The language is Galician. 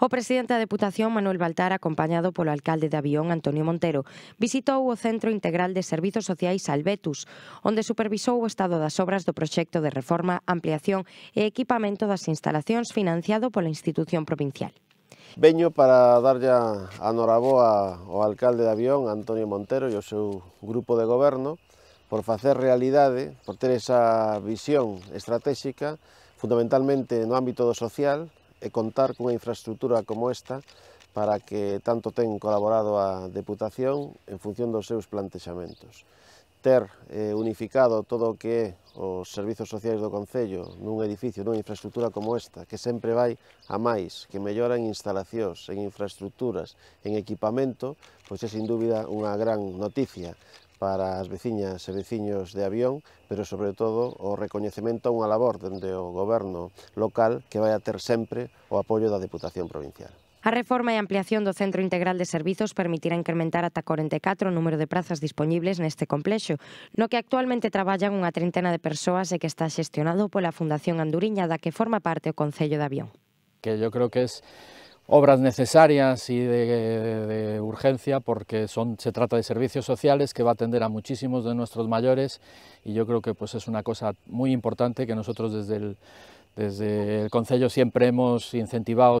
O presidente da Deputación, Manuel Baltar, acompañado polo alcalde de Avión, Antonio Montero, visitou o Centro Integral de Servizos Sociais Albetus, onde supervisou o estado das obras do proxecto de reforma, ampliación e equipamento das instalacións financiado pola institución provincial. Veño para darlle a noraboa ao alcalde de Avión, Antonio Montero, e ao seu grupo de goberno, por facer realidade, por ter esa visión estratégica, fundamentalmente no ámbito do social, e contar cunha infraestructura como esta para que tanto ten colaborado a Deputación en función dos seus plantexamentos. Ter eh, unificado todo o que é os servizos sociais do Concello nun edificio, nunha infraestructura como esta, que sempre vai a máis, que mellora en instalacións, en infraestructuras, en equipamento, pois é sin dúbida unha gran noticia, para as veciñas e veciños de Avión, pero sobre todo o recoñecemento a unha labor dende o goberno local que vai a ter sempre o apoio da Deputación Provincial. A reforma e ampliación do Centro Integral de Servizos permitirá incrementar ata 44 o número de prazas dispoñibles neste complexo, no que actualmente traballan unha trintena de persoas e que está xestionado pola Fundación Anduriña da que forma parte o Concello de Avión. Que yo creo que es obras necesarias y de, urgencia porque son, se trata de servicios sociales que va a atender a muchísimos de nuestros mayores y yo creo que pues, es una cosa muy importante que nosotros desde el, desde el Consejo siempre hemos incentivado.